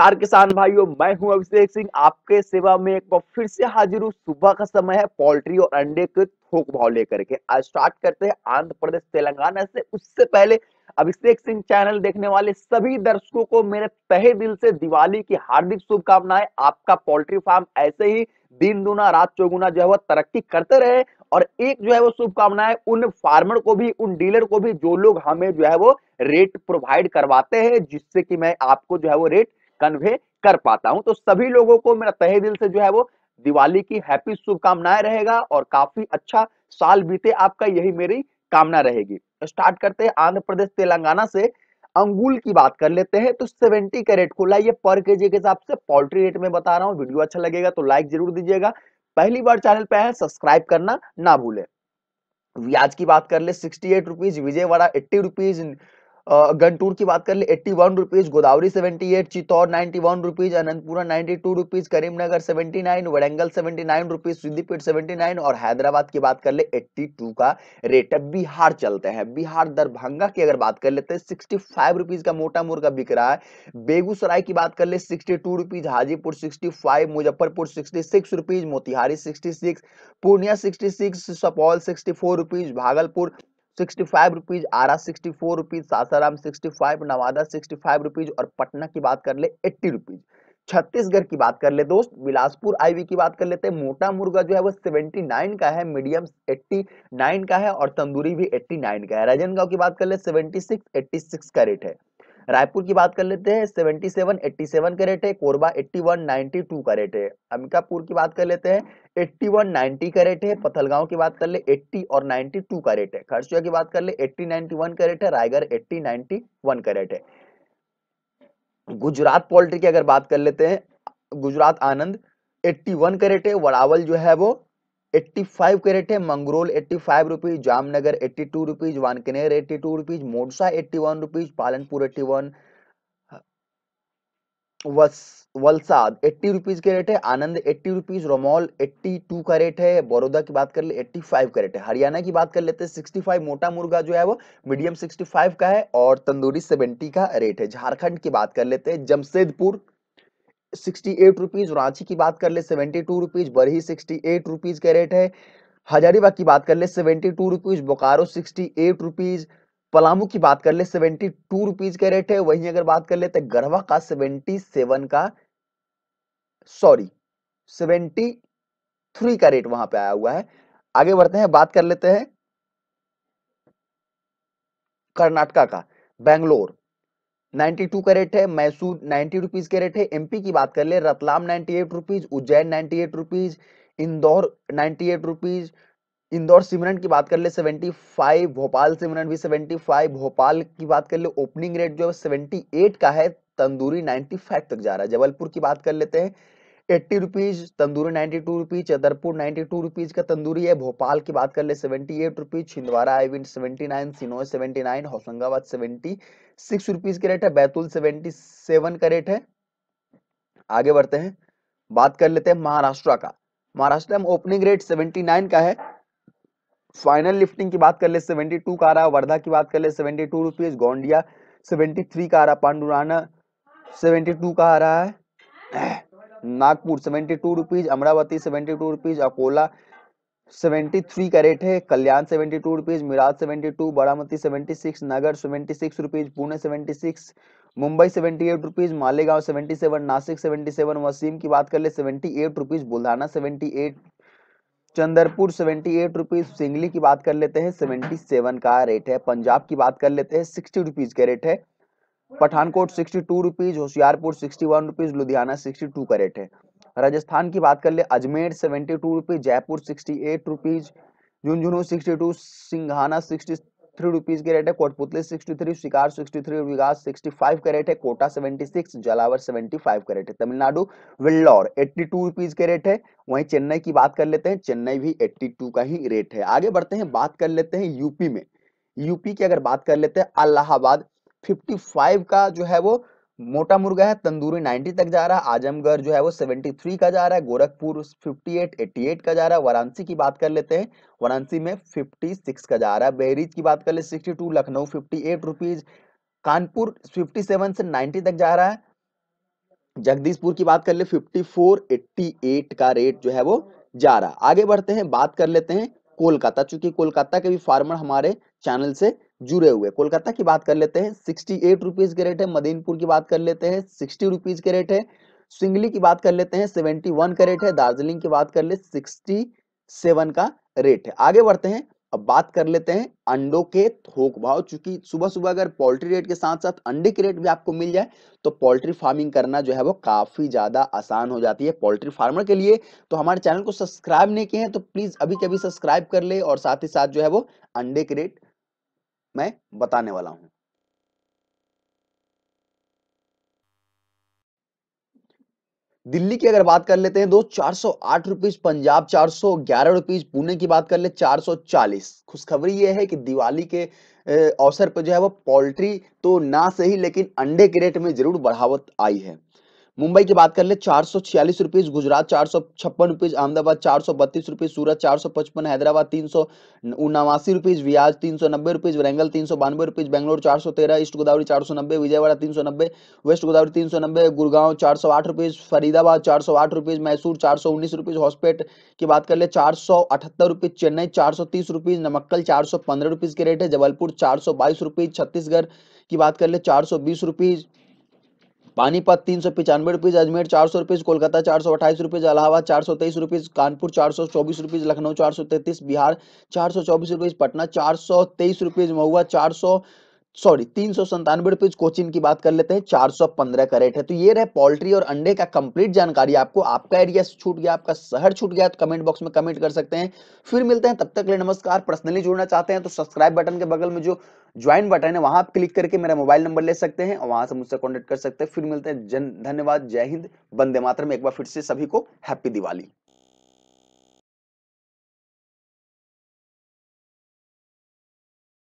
चार किसान भाइयों मैं हूं अभिषेक सिंह आपके सेवा में एक बार फिर से हाजिर हूं सुबह का समय है पोल्ट्री और अंडे के थोक भाव लेकर के आज स्टार्ट करते हैं आंध्र प्रदेश तेलंगाना से उससे पहले अभिषेक सिंह चैनल देखने वाले सभी दर्शकों को मेरे तहे दिल से दिवाली की हार्दिक शुभकामनाएं आपका पोल्ट्री फार्म ऐसे ही दिन दुना रात चौगुना जो है वो तरक्की करते रहे और एक जो है वो शुभकामनाएं उन फार्मर को भी उन डीलर को भी जो लोग हमें जो है वो रेट प्रोवाइड करवाते हैं जिससे कि मैं आपको जो है वो रेट कन्वे कर पाता हूं तो सभी लोगों को मेरा तहे दिल से जो है वो दिवाली की हैप्पी शुभकामनाएं रहेगा और काफी अच्छा साल बीते आपका यही मेरी कामना रहेगी स्टार्ट तो करते हैं आंध्र प्रदेश तेलंगाना से अंगूल की बात कर लेते हैं तो सेवेंटी का रेट खुला ये पर के जी के हिसाब से पोल्ट्री रेट में बता रहा हूँ वीडियो अच्छा लगेगा तो लाइक जरूर दीजिएगा पहली बार चैनल पे है सब्सक्राइब करना ना भूले व्याज की बात कर ले sixty eight rupees Vijayawada eighty rupees गन की बात कर ले eighty one rupees Godavari seventy eight Chittoor ninety one rupees Anantapur ninety two rupees Karimnagar seventy nine Warangal seventy nine rupees Siddipet seventy nine और हैदराबाद की बात कर ले एट्टी टू का रेट अब बिहार चलते हैं बिहार दरभंगा की अगर बात कर लेते हैं सिक्सटी फाइव रुपीज का मोटा मुर्गा बिक रहा है बेगूसराय की बात कर ले sixty two rupees Hajipur sixty five Muzaffarpur sixty six rupees Motihari sixty six Purnia sixty six Supaul sixty four rupees Bhagalpur sixty five rupees Ara sixty four rupees Sasaram sixty five Nawada sixty five rupees और पटना की बात कर ले एट्टी रुपीज छत्तीसगढ़ की बात कर ले दोस्त बिलासपुर आईवी की बात कर लेते हैं मोटा मुर्गा जो है वो 79 का है मीडियम 89 का है और तंदूरी भी 89 का है राजनगांव की बात कर ले 76 86 का रेट है रायपुर की बात कर लेते हैं 77 87 का रेट है कोरबा 81 92 का रेट है अंबिकापुर की बात कर लेते हैं 81 90 का रेट है पथलगांव की बात कर ले 80 और 92 का रेट है खरसुआ की बात कर ले 80 91 का रेट है रायगढ़ 80 91 का रेट है गुजरात पोल्ट्री की अगर बात कर लेते हैं गुजरात आनंद एट्टी वन का रेट है वड़ावल जो है वो 85 कैरेट है Mangrol 85 five rupees Jamnagar eighty two rupees Wankaner eighty two rupees Modasa eighty one rupees Palanpur eighty one Valsad eighty rupees के रेट है आनंद एट्टी रुपीज रोमोल एट्टी टू का रेट है बड़ौदा की बात कर ले एट्टी फाइव का रेट है हरियाणा की बात कर लेते हैं सिक्सटी फाइव मोटा मुर्गा जो है वो मीडियम सिक्सटी फाइव का है और तंदूरी सेवेंटी का रेट है झारखंड की बात कर लेते हैं Jamshedpur sixty eight rupees Ranchi की बात कर ले seventy two rupees Barhi sixty eight rupees का रेट है हजारीबाग की बात कर ले seventy two rupees Bokaro sixty eight rupees Palamu की बात कर ले सेवेंटी टू रुपीज का रेट है वहीं अगर बात कर ले तो गढ़वा का सेवेंटी सेवन का सॉरी सेवेंटी थ्री का रेट वहां पे आया हुआ है आगे बढ़ते हैं बात कर लेते हैं कर्नाटका का बेंगलोर का रेट है मैसूर नाइन्टी रुपीज रेट है एमपी की बात कर ले Ratlam ninety eight rupees Ujjain ninety eight rupees Indore ninety eight rupees Indore सिमरन की बात कर ले सेवेंटी फाइव भोपाल सिमरन भी सेवेंटी फाइव भोपाल की बात कर ले ओपनिंग रेट जो है एट का है तंदूरी फाइव तक जा रहा है जबलपुर की बात कर लेते हैं एट्टी रुपीज तंदूरी ninety two rupees Chandrapur ninety two rupees का तंदूरी है भोपाल की बात कर ले सेवेंटी एट रुपीज छिंदवाड़ा आईविन सेवेंटी नाइन सिनोज seventy nine Hoshangabad seventy six rupees का रेट है बैतूल सेवेंटी सेवन का रेट है आगे बढ़ते हैं बात कर लेते हैं महाराष्ट्र का महाराष्ट्र में ओपनिंग रेट सेवेंटी नाइन का है फाइनल लिफ्टिंग की बात कर ले सेवेंटी टू का आ रहा है वर्धा की बात कर ले seventy two rupees Gondia seventy three का आ रहा है पांडुराना सेवेंटी टू का आ रहा है Nagpur seventy two rupees Amravati seventy two rupees Akola seventy three का रेट है Kalyan seventy two rupees Miraj seventy two Baramati seventy six Nagar seventy six rupees Pune seventy six Mumbai seventy eight rupees Malegaon seventy seven Nashik seventy seven Washim की बात कर ले seventy eight rupees Buldhana seventy eight Chandrapur seventy eight rupees Sangli की बात कर लेते हैं सेवेंटी सेवन का रेट है पंजाब की बात कर लेते हैं सिक्सटी रुपीज का रेट है Pathankot sixty two rupees Hoshiarpur sixty one rupees Ludhiana sixty two का रेट है राजस्थान की बात कर ले Ajmer seventy two rupees Jaipur sixty eight rupees Jhunjhunu sixty two Singhana sixty three rupees के रेट है Kotputli sixty three Sikar sixty three विगास सिक्सटी फाइव का रेट है Kota seventy six Jhalawar seventy five का रेट है Tamil Nadu Vellore eighty two rupees के रेट है वहीं चेन्नई की बात कर लेते हैं चेन्नई भी एट्टी टू का ही रेट है आगे बढ़ते हैं बात कर लेते हैं यूपी में यूपी की अगर बात कर लेते हैं अलाहाबाद 55 का जो है वो मोटा मुर्गा है तंदूरी 90 तक जा रहा है आजमगढ़ जो है वो 73 का जा रहा है गोरखपुर 58 88 का जा रहा है वाराणसी की बात कर लेते हैं वाराणसी में 56 का जा रहा है बहरीज की बात कर ले 62 लखनऊ 58 एट कानपुर 57 से 90 तक जा रहा है जगदीशपुर की बात कर ले 54 88 का रेट जो है वो जा रहा आगे बढ़ते हैं बात कर लेते हैं कोलकाता चूंकि कोलकाता के भी फार्मर हमारे चैनल से जुड़े हुए कोलकाता की बात कर लेते हैं सिक्सटी एट रुपीज के रेट है मदीनपुर की बात कर लेते हैं सिक्सटी रुपीज के रेट है सिंगली की बात कर लेते हैं सेवेंटी वन का रेट है दार्जिलिंग की बात कर ले सिक्सटी सेवन का रेट है आगे बढ़ते हैं अब बात कर लेते हैं अंडों के थोक भाव चूंकि सुबह सुबह अगर पोल्ट्री रेट के साथ साथ अंडे के रेट भी आपको मिल जाए तो पोल्ट्री फार्मिंग करना जो है वो काफी ज्यादा आसान हो जाती है पोल्ट्री फार्मर के लिए तो हमारे चैनल को सब्सक्राइब नहीं किए हैं तो प्लीज अभी कभी सब्सक्राइब कर ले और साथ ही साथ जो है वो अंडे के रेट मैं बताने वाला हूं दिल्ली की अगर बात कर लेते हैं दोस्त चार सौ आठ रुपीज पंजाब चार सौ ग्यारह रुपीज पुणे की बात कर ले चार सौ चालीस खुशखबरी यह है कि दिवाली के अवसर पर जो है वो पोल्ट्री तो ना सही लेकिन अंडे के रेट में जरूर बढ़ावत आई है मुंबई की बात कर ले चार सौ छियालीस रुपीज गुजरात चार सौ छप्पन रुपीज अहमदाबाद चार सौ बत्तीस रुपीज सूरत चार सौ पचपन हैदराबाद तीन सौ उन्नावासी रुपीज रियाज तीन सौ नब्बे रुपीज वरंगल तीन सौ बानवे रुपीज बैंगलोर चार सौ तेरह ईस्ट गोदावरी चार सौ नब्बे विजयवाड़ा तीन सौ नब्बे वेस्ट गोदावरी तीन सौ नब्बे गुड़गांव चार सौ आठ रुपीज फरीदाबाद चार सौ आठ रुपीज मैसूर चार सौ उन्नीस रुपीज हॉस्पेट की बात कर ले चार सौ अठहत्तर रुपीज चेन्नई चार सौ तीस रुपीज नमक्कल चार सौ पंद्रह रुपीज के रेट है जबलपुर चार सौ बाईस रुपीज छत्तीसगढ़ की बात कर ले चार सौ बीस रुपीज पानीपत तीन सौ पिचानवे रुपीज़ अजमेर चार सौ रुपीज़ कोलकाता चार सौ अट्ठाईस रुपीज़ इलाहाबाद चार सौ तेईस रुपीज़ कानपुर चार सौ चौबीस रुपीज़ लखनऊ चार सौ तैतीस बिहार चार सौ चौबीस रुपीज़ पटना चार सौ तेईस रुपीज़ महुआ चार सौ सॉरी तीन सौ संतानवे रुपए कोचिन की बात कर लेते हैं चार सौ पंद्रह का रेट है तो ये रहे पोल्ट्री और अंडे का कंप्लीट जानकारी आपको आपका एरिया छूट गया आपका शहर छूट गया तो कमेंट बॉक्स में कमेंट कर सकते हैं फिर मिलते हैं तब तक ले नमस्कार पर्सनली जुड़ना चाहते हैं तो सब्सक्राइब बटन के बगल में जो ज्वाइन बटन है वहां आप क्लिक करके मेरा मोबाइल नंबर ले सकते हैं और वहां से मुझसे कॉन्टेक्ट कर सकते हैं फिर मिलते हैं जन धन्यवाद जय हिंद बंदे में एक बार फिर से सभी को हैप्पी दिवाली